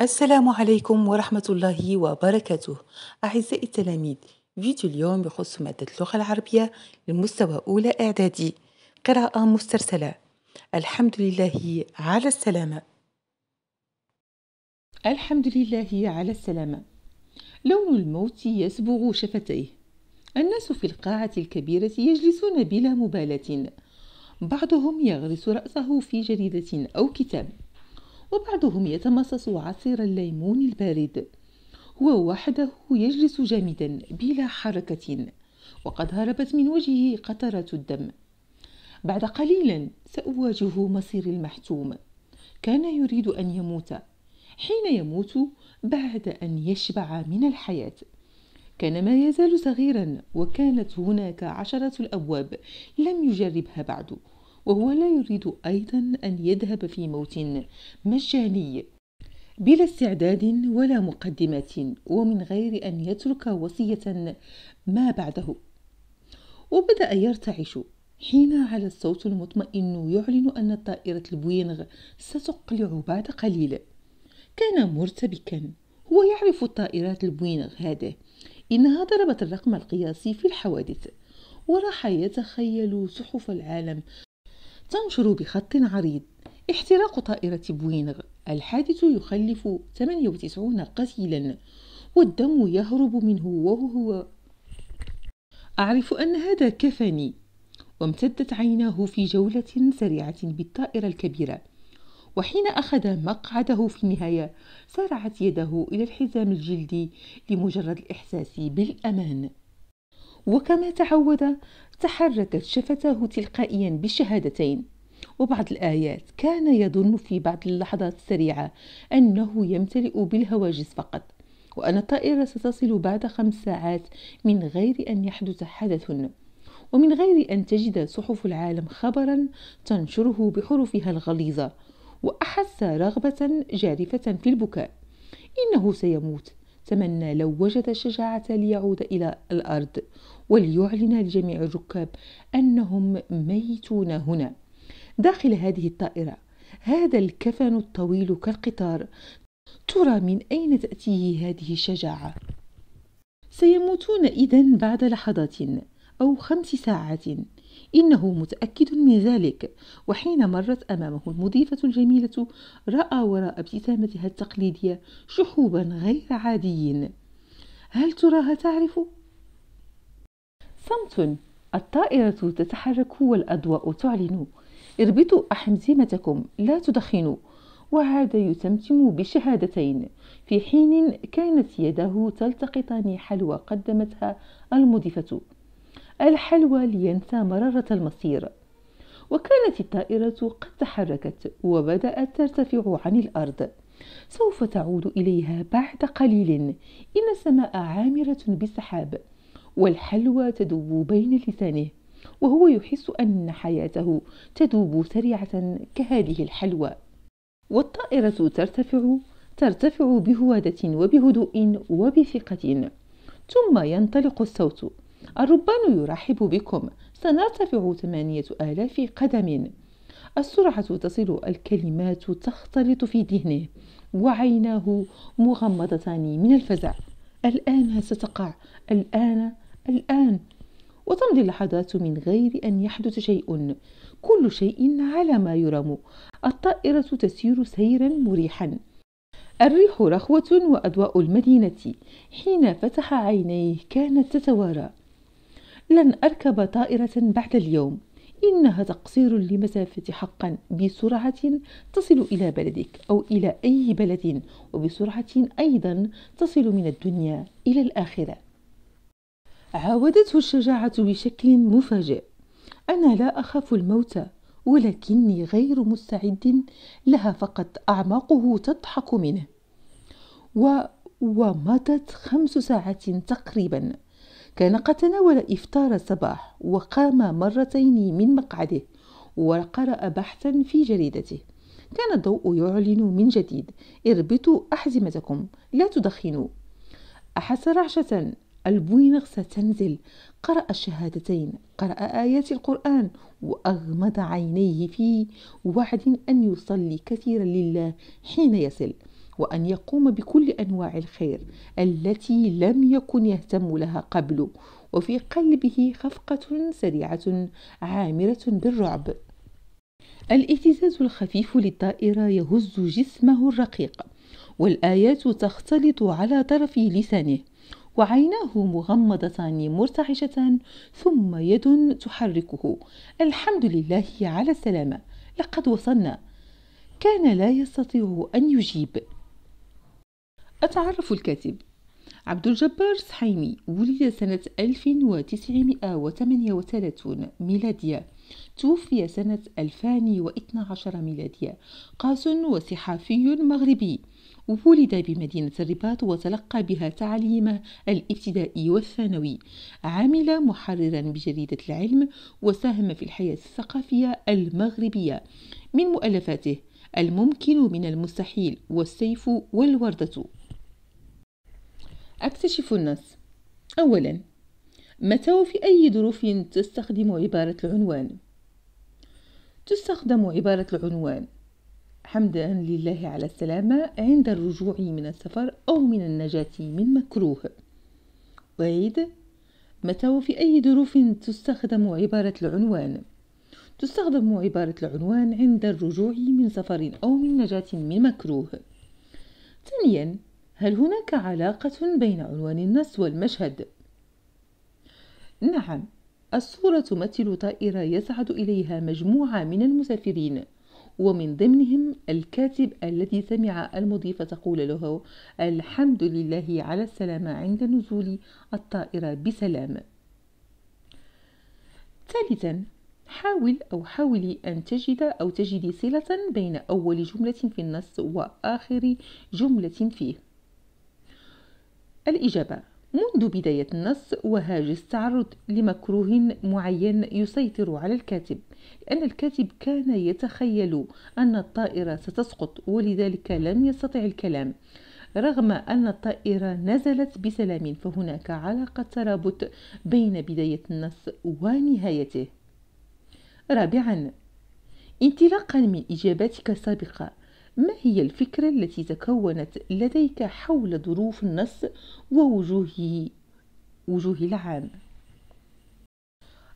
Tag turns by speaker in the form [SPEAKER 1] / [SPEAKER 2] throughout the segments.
[SPEAKER 1] السلام عليكم ورحمة الله وبركاته أعزائي التلاميذ فيديو اليوم يخص مادة اللغة العربية للمستوى أولى إعدادي قراءة مسترسلة الحمد لله على السلامة الحمد لله على السلامة لون الموت يسبغ شفتيه الناس في القاعة الكبيرة يجلسون بلا مبالاة بعضهم يغرس رأسه في جريدة أو كتاب وبعضهم يتمصص عصير الليمون البارد هو وحده يجلس جامدا بلا حركة وقد هربت من وجهه قطرة الدم بعد قليل سأواجه مصير المحتوم كان يريد أن يموت حين يموت بعد أن يشبع من الحياة كان ما يزال صغيرا وكانت هناك عشرة الأبواب لم يجربها بعد وهو لا يريد أيضا أن يذهب في موت مجاني بلا استعداد ولا مقدمات ومن غير أن يترك وصية ما بعده وبدأ يرتعش حين على الصوت المطمئن يعلن أن طائرة البوينغ ستقلع بعد قليل كان مرتبكا هو يعرف طائرات البوينغ هذه إنها ضربت الرقم القياسي في الحوادث وراح يتخيل سحف العالم تنشر بخط عريض احتراق طائرة بوينغ الحادث يخلف 98 قتيلا والدم يهرب منه وهو أعرف أن هذا كفني وامتدت عيناه في جولة سريعة بالطائرة الكبيرة وحين أخذ مقعده في النهاية سارعت يده إلى الحزام الجلدي لمجرد الإحساس بالأمان وكما تعود تحركت شفتاه تلقائيا بالشهادتين وبعض الآيات كان يظن في بعض اللحظات السريعة أنه يمتلئ بالهواجس فقط وأن الطائرة ستصل بعد خمس ساعات من غير أن يحدث حدث ومن غير أن تجد صحف العالم خبرا تنشره بحروفها الغليظة وأحس رغبة جارفة في البكاء إنه سيموت تمنى لو وجد الشجاعة ليعود إلى الأرض وليعلن لجميع الركاب أنهم ميتون هنا داخل هذه الطائرة هذا الكفن الطويل كالقطار ترى من أين تأتيه هذه الشجاعة؟ سيموتون إذا بعد لحظات أو خمس ساعات إنه متأكد من ذلك وحين مرت أمامه المضيفة الجميلة رأى وراء ابتسامتها التقليدية شحوبا غير عاديين هل تراها تعرف؟ صمت الطائرة تتحرك والأضواء تعلن اربطوا أحمزمتكم لا تدخنوا وعاد يتمتم بشهادتين في حين كانت يداه تلتقطان حلوى قدمتها المضيفة الحلوى لينسى مرارة المصير وكانت الطائرة قد تحركت وبدأت ترتفع عن الأرض سوف تعود إليها بعد قليل إن السماء عامرة بالسحاب والحلوى تدوب بين لسانه وهو يحس أن حياته تدوب سريعة كهذه الحلوى والطائرة ترتفع ترتفع بهوادة وبهدوء وبثقة ثم ينطلق الصوت الربان يرحب بكم سنرتفع ثمانية آلاف قدم السرعة تصل الكلمات تختلط في ذهنه وعيناه مغمضتان من الفزع الآن ستقع الآن الآن وتمضي اللحظات من غير أن يحدث شيء كل شيء على ما يرام الطائرة تسير سيرا مريحا الريح رخوة وأضواء المدينة حين فتح عينيه كانت تتوارى لن أركب طائرة بعد اليوم إنها تقصير لمسافة حقا بسرعة تصل إلى بلدك أو إلى أي بلد وبسرعة أيضا تصل من الدنيا إلى الآخرة عاودته الشجاعة بشكل مفاجئ أنا لا أخاف الموت ولكني غير مستعد لها فقط أعماقه تضحك منه و... ومضت خمس ساعات تقريبا كان قد تناول إفطار الصباح وقام مرتين من مقعده وقرأ بحثا في جريدته كان الضوء يعلن من جديد اربطوا أحزمتكم لا تدخنوا أحس رعشة البوينغ ستنزل قرأ الشهادتين قرأ آيات القرآن وأغمض عينيه في وعد أن يصلي كثيرا لله حين يصل وأن يقوم بكل أنواع الخير التي لم يكن يهتم لها قبل وفي قلبه خفقة سريعة عامرة بالرعب الاهتزاز الخفيف للطائرة يهز جسمه الرقيق والآيات تختلط على طرف لسانه وعيناه مغمضتان مرتعشتان ثم يد تحركه الحمد لله على السلامة لقد وصلنا كان لا يستطيع أن يجيب أتعرف الكاتب عبد الجبار سحيمي ولد سنة 1938 ميلادية توفي سنة 2012 ميلادية قاس وصحافي مغربي ولد بمدينة الرباط وتلقى بها تعليمه الابتدائي والثانوي عمل محررا بجريدة العلم وساهم في الحياة الثقافية المغربية من مؤلفاته الممكن من المستحيل والسيف والوردة أكتشف النص أولا متى وفي أي ظروف تستخدم عبارة العنوان تستخدم عبارة العنوان حمدا لله على السلامة عند الرجوع من السفر أو من النجاة من مكروه وعيد متى وفي أي ظروف تستخدم عبارة العنوان تستخدم عبارة العنوان عند الرجوع من سفر أو من نجاة من مكروه ثانيا هل هناك علاقة بين عنوان النص والمشهد؟ نعم، الصورة تمثل طائرة يصعد إليها مجموعة من المسافرين، ومن ضمنهم الكاتب الذي سمع المضيف تقول له: الحمد لله على السلامة عند نزول الطائرة بسلام. ثالثا، حاول أو حاولي أن تجد أو تجدي صلة بين أول جملة في النص وآخر جملة فيه. الإجابة منذ بداية النص وهاج التعرض لمكروه معين يسيطر على الكاتب لأن الكاتب كان يتخيل أن الطائرة ستسقط ولذلك لم يستطع الكلام رغم أن الطائرة نزلت بسلام فهناك علاقة ترابط بين بداية النص ونهايته رابعا انطلاقا من إجاباتك السابقة ما هي الفكرة التي تكونت لديك حول ظروف النص ووجوه وجوه العام؟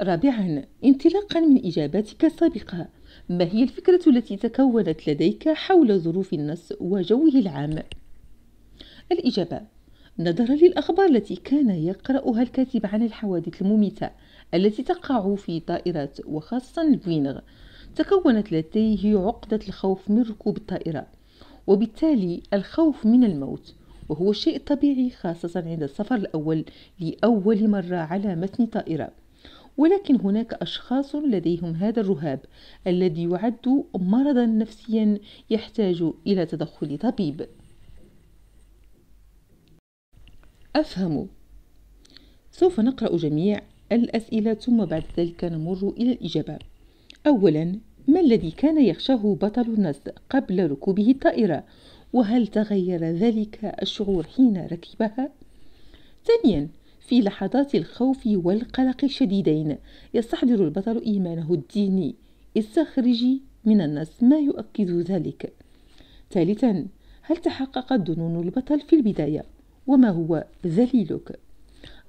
[SPEAKER 1] رابعا انطلاقا من إجاباتك السابقة ما هي الفكرة التي تكونت لديك حول ظروف النص وجوه العام؟ الإجابة نظرا للأخبار التي كان يقرأها الكاتب عن الحوادث المميتة التي تقع في طائرات وخاصة البوينغ تكونت لديه عقدة الخوف من ركوب الطائرة وبالتالي الخوف من الموت وهو شيء طبيعي خاصة عند السفر الأول لأول مرة على متن طائرة ولكن هناك أشخاص لديهم هذا الرهاب الذي يعد مرضا نفسيا يحتاج إلى تدخل طبيب أفهم سوف نقرأ جميع الأسئلة ثم بعد ذلك نمر إلى الإجابة أولا ما الذي كان يخشاه بطل النص قبل ركوبه الطائرة وهل تغير ذلك الشعور حين ركبها ثانيا في لحظات الخوف والقلق الشديدين يستحضر البطل إيمانه الديني استخرجي من النص ما يؤكد ذلك ثالثا هل تحققت ظنون البطل في البداية وما هو ذليلك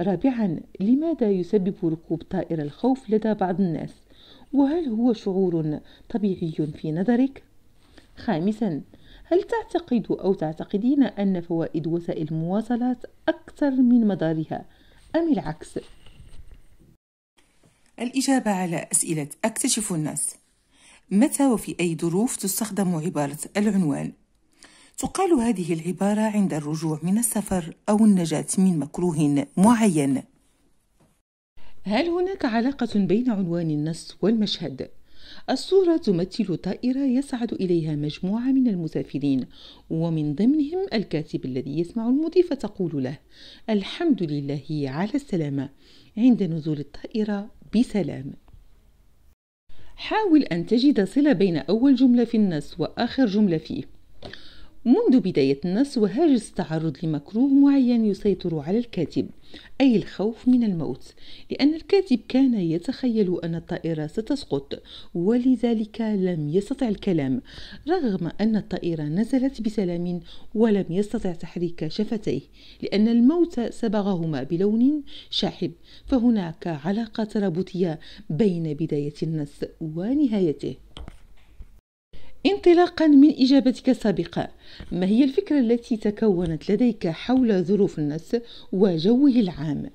[SPEAKER 1] رابعا لماذا يسبب ركوب طائر الخوف لدى بعض الناس وهل هو شعور طبيعي في نظرك؟ خامسا هل تعتقد أو تعتقدين أن فوائد وسائل المواصلات أكثر من مضارها أم العكس؟ الإجابة على أسئلة أكتشف الناس متى وفي أي ظروف تستخدم عبارة العنوان؟ تقال هذه العبارة عند الرجوع من السفر أو النجاة من مكروه معين هل هناك علاقة بين عنوان النص والمشهد؟ الصورة تمثل طائرة يصعد إليها مجموعة من المسافرين ومن ضمنهم الكاتب الذي يسمع المضيف تقول له الحمد لله على السلامة عند نزول الطائرة بسلام حاول أن تجد صلة بين أول جملة في النص وآخر جملة فيه منذ بداية النص وهاجس التعرض لمكروه معين يسيطر على الكاتب أي الخوف من الموت لأن الكاتب كان يتخيل أن الطائرة ستسقط ولذلك لم يستطع الكلام رغم أن الطائرة نزلت بسلام ولم يستطع تحريك شفتيه لأن الموت سبغهما بلون شاحب فهناك علاقة ترابطية بين بداية النص ونهايته انطلاقا من إجابتك السابقة ما هي الفكرة التي تكونت لديك حول ظروف النص وجوه العام؟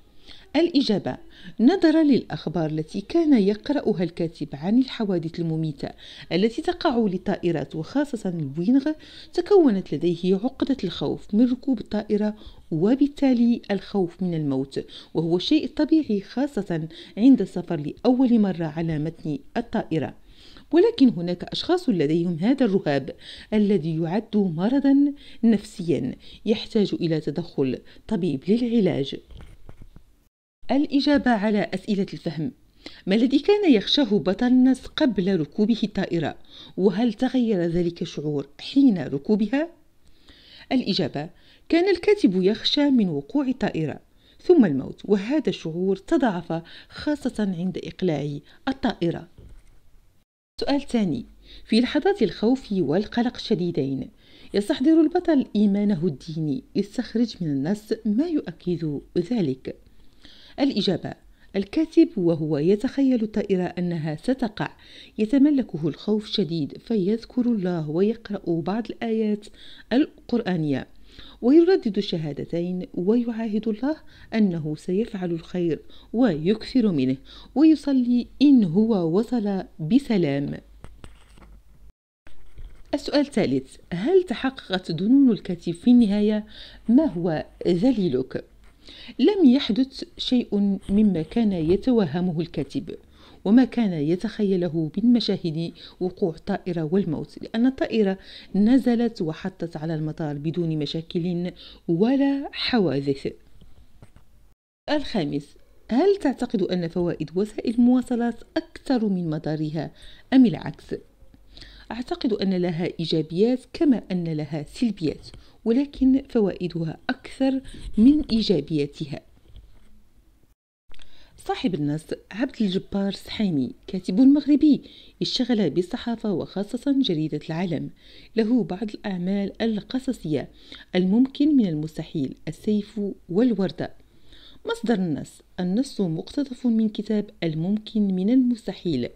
[SPEAKER 1] الإجابة نظرا للأخبار التي كان يقرأها الكاتب عن الحوادث المميتة التي تقع للطائرات وخاصة البوينغ تكونت لديه عقدة الخوف من ركوب الطائرة وبالتالي الخوف من الموت وهو شيء طبيعي خاصة عند السفر لأول مرة على متن الطائرة ولكن هناك أشخاص لديهم هذا الرهاب الذي يعد مرضا نفسيا يحتاج إلى تدخل طبيب للعلاج الإجابة على أسئلة الفهم ما الذي كان يخشاه الناس قبل ركوبه الطائرة؟ وهل تغير ذلك الشعور حين ركوبها؟ الإجابة: كان الكاتب يخشى من وقوع الطائرة ثم الموت، وهذا الشعور تضاعف خاصة عند إقلاع الطائرة. سؤال ثاني في لحظات الخوف والقلق الشديدين يستحضر البطل إيمانه الديني يستخرج من النص ما يؤكد ذلك الإجابة الكاتب وهو يتخيل الطائرة أنها ستقع يتملكه الخوف الشديد فيذكر الله ويقرأ بعض الآيات القرآنية ويردد الشهادتين ويعاهد الله أنه سيفعل الخير ويكثر منه ويصلي إن هو وصل بسلام السؤال الثالث هل تحققت ظنون الكاتب في النهاية ما هو ذليلك؟ لم يحدث شيء مما كان يتوهمه الكاتب وما كان يتخيله من مشاهد وقوع طائرة والموت لأن الطائرة نزلت وحطت على المطار بدون مشاكل ولا حوادث الخامس هل تعتقد أن فوائد وسائل المواصلات أكثر من مضارها أم العكس؟ أعتقد أن لها إيجابيات كما أن لها سلبيات ولكن فوائدها أكثر من إيجابياتها صاحب النص عبد الجبار سحامي كاتب مغربي اشتغل بالصحافة وخاصة جريدة العالم له بعض الأعمال القصصية الممكن من المستحيل السيف والوردة مصدر النص النص مقتطف من كتاب الممكن من المستحيل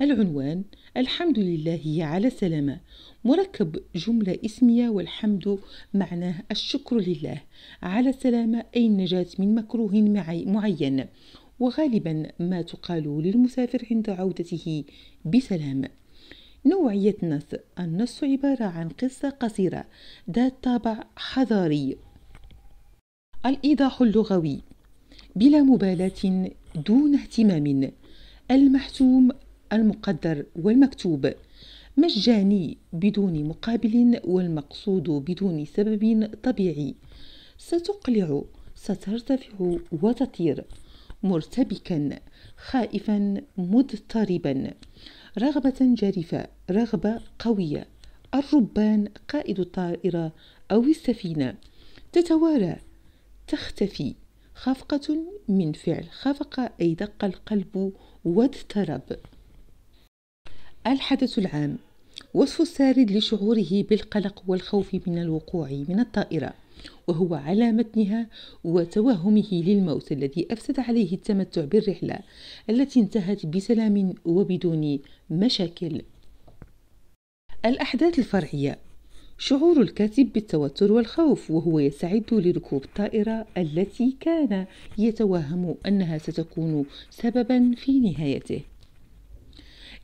[SPEAKER 1] العنوان الحمد لله على سلامة مركب جملة اسمية والحمد معناه الشكر لله على السلامة أي النجاة من مكروه معين وغالبا ما تقال للمسافر عند عودته بسلام نوعية نص النص عبارة عن قصة قصيرة ذات طابع حضاري الإيضاح اللغوي بلا مبالاة دون اهتمام المحتوم المقدر والمكتوب مجاني بدون مقابل والمقصود بدون سبب طبيعي ستقلع سترتفع وتطير مرتبكا خائفا مضطربا رغبة جارفة رغبة قوية الربان قائد الطائرة أو السفينة تتوارى تختفي خفقة من فعل خفق أي دق القلب واضطرب الحدث العام وصف السارد لشعوره بالقلق والخوف من الوقوع من الطائرة وهو على متنها وتوهمه للموت الذي أفسد عليه التمتع بالرحلة التي انتهت بسلام وبدون مشاكل. الأحداث الفرعية شعور الكاتب بالتوتر والخوف وهو يستعد لركوب الطائرة التي كان يتوهم أنها ستكون سببا في نهايته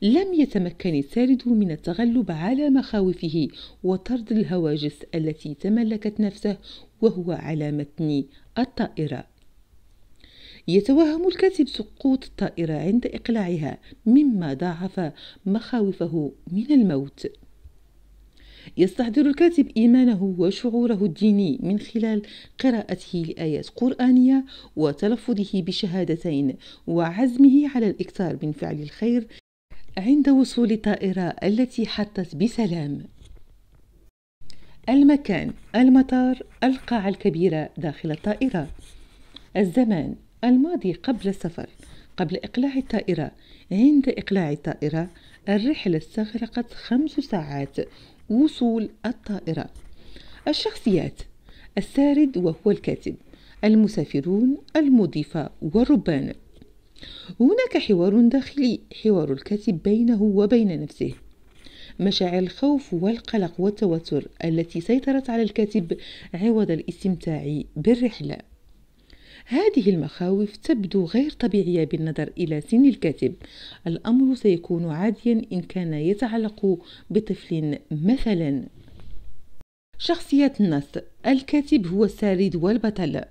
[SPEAKER 1] لم يتمكن السارد من التغلب على مخاوفه وطرد الهواجس التي تملكت نفسه وهو على متن الطائرة يتوهم الكاتب سقوط الطائرة عند إقلاعها مما ضاعف مخاوفه من الموت يستحضر الكاتب إيمانه وشعوره الديني من خلال قراءته لآيات قرآنية وتلفظه بشهادتين وعزمه على الإكثار من فعل الخير عند وصول الطائرة التي حطت بسلام المكان المطار القاعة الكبيرة داخل الطائرة الزمان الماضي قبل السفر قبل إقلاع الطائرة عند إقلاع الطائرة الرحلة استغرقت خمس ساعات وصول الطائرة الشخصيات السارد وهو الكاتب المسافرون المضيفة والربان هناك حوار داخلي حوار الكاتب بينه وبين نفسه مشاعر الخوف والقلق والتوتر التي سيطرت على الكاتب عوض الاستمتاع بالرحله هذه المخاوف تبدو غير طبيعية بالنظر إلى سن الكاتب الأمر سيكون عاديا إن كان يتعلق بطفل مثلا شخصية النص الكاتب هو السارد والبطل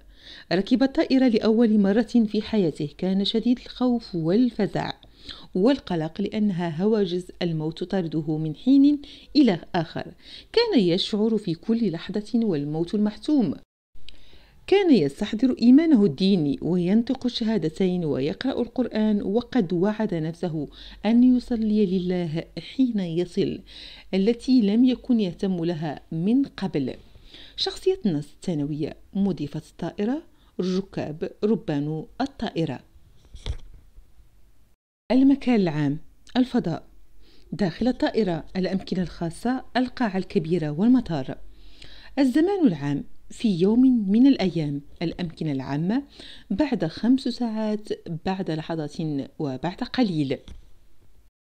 [SPEAKER 1] ركب الطائرة لأول مرة في حياته كان شديد الخوف والفزع والقلق لأنها هواجز الموت طرده من حين إلى آخر كان يشعر في كل لحظة والموت المحتوم كان يستحضر إيمانه الديني وينطق الشهادتين ويقرأ القرآن وقد وعد نفسه أن يصلي لله حين يصل التي لم يكن يهتم لها من قبل شخصية النص الثانوية مضيفة الطائرة الركاب ربان الطائرة المكان العام الفضاء داخل الطائرة الأمكنة الخاصة القاعة الكبيرة والمطار الزمان العام في يوم من الأيام الأمكنة العامة بعد خمس ساعات بعد لحظات وبعد قليل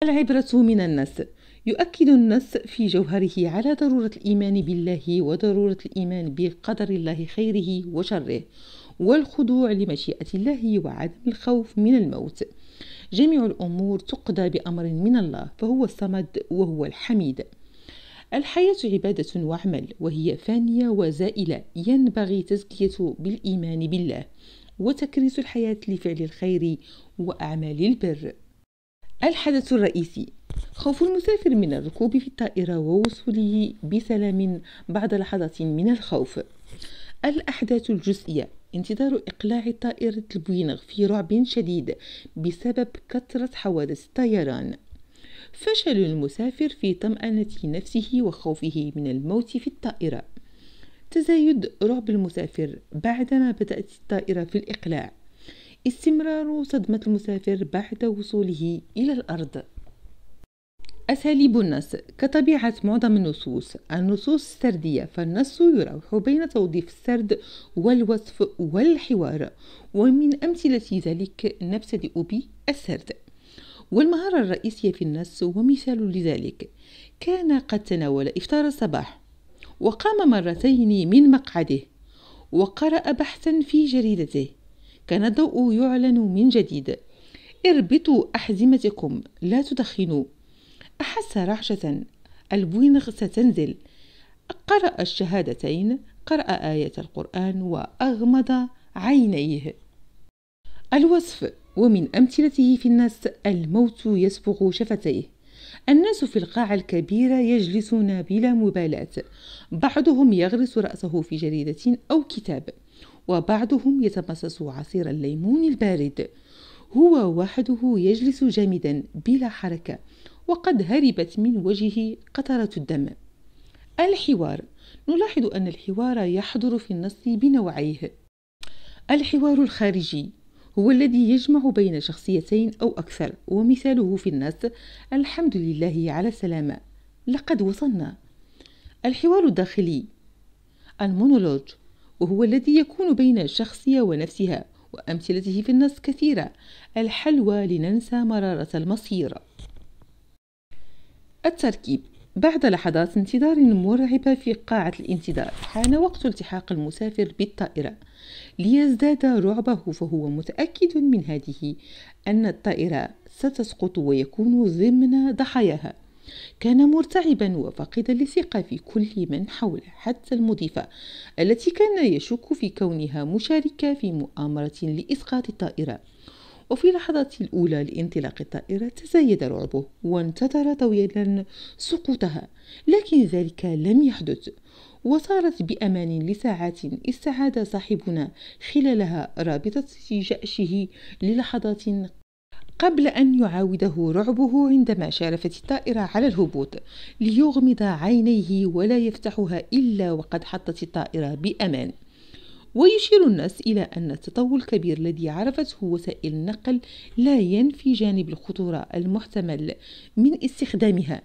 [SPEAKER 1] العبرة من النص يؤكد النص في جوهره على ضرورة الإيمان بالله وضرورة الإيمان بقدر الله خيره وشره والخضوع لمشيئة الله وعدم الخوف من الموت جميع الأمور تقضى بأمر من الله فهو الصمد وهو الحميد الحياة عبادة وعمل وهي فانية وزائلة ينبغي تزكية بالإيمان بالله وتكريس الحياة لفعل الخير وأعمال البر الحدث الرئيسي خوف المسافر من الركوب في الطائرة ووصوله بسلام بعد لحظة من الخوف الأحداث الجزئية انتظار إقلاع طائرة البوينغ في رعب شديد بسبب كثرة حوادث الطيران فشل المسافر في طمأنة نفسه وخوفه من الموت في الطائرة تزايد رعب المسافر بعدما بدأت الطائرة في الإقلاع استمرار صدمة المسافر بعد وصوله إلى الأرض أساليب النص كطبيعة معظم النصوص النصوص السردية فالنص يراوح بين توظيف السرد والوصف والحوار ومن أمثلة ذلك نبتدئ بالسرد والمهارة الرئيسية في النص ومثال لذلك كان قد تناول إفطار الصباح وقام مرتين من مقعده وقرأ بحثا في جريدته كان الضوء يعلن من جديد اربطوا أحزمتكم لا تدخنوا أحس رعشة البوينغ ستنزل قرأ الشهادتين قرأ آية القرآن وأغمض عينيه الوصف ومن أمثلته في الناس الموت يسبغ شفتيه الناس في القاعة الكبيرة يجلسون بلا مبالاة بعضهم يغرس رأسه في جريدة أو كتاب وبعضهم يتمسس عصير الليمون البارد هو وحده يجلس جامدا بلا حركة وقد هربت من وجهه قطرة الدم الحوار نلاحظ أن الحوار يحضر في النص بنوعيه الحوار الخارجي هو الذي يجمع بين شخصيتين أو أكثر ومثاله في النص الحمد لله على السلامة لقد وصلنا الحوار الداخلي المونولوج وهو الذي يكون بين شخصية ونفسها وأمثلته في النص كثيرة الحلوى لننسى مرارة المصير التركيب بعد لحظات انتظار مرعبة في قاعة الانتظار حان وقت التحاق المسافر بالطائرة ليزداد رعبه فهو متأكد من هذه أن الطائرة ستسقط ويكون ضمن ضحاياها كان مرتعبا وفقد الثقة في كل من حوله حتى المضيفة التي كان يشك في كونها مشاركة في مؤامرة لإسقاط الطائرة وفي لحظة الأولى لانطلاق الطائرة تزايد رعبه وانتظر طويلا سقوطها لكن ذلك لم يحدث وصارت بأمان لساعات استعاد صاحبنا خلالها رابطة جأشه للحظات قبل أن يعاوده رعبه عندما شارفت الطائرة على الهبوط ليغمض عينيه ولا يفتحها إلا وقد حطت الطائرة بأمان ويشير الناس إلى أن التطور الكبير الذي عرفته وسائل النقل لا ينفي جانب الخطورة المحتمل من استخدامها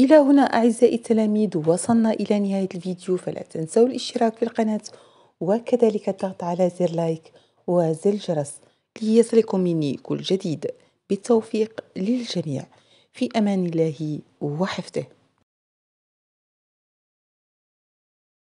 [SPEAKER 1] إلى هنا أعزائي التلاميذ وصلنا إلى نهاية الفيديو فلا تنسوا الاشتراك في القناة وكذلك الضغط على زر لايك وزر الجرس ليصلكم مني كل جديد بالتوفيق للجميع في أمان الله وحفظه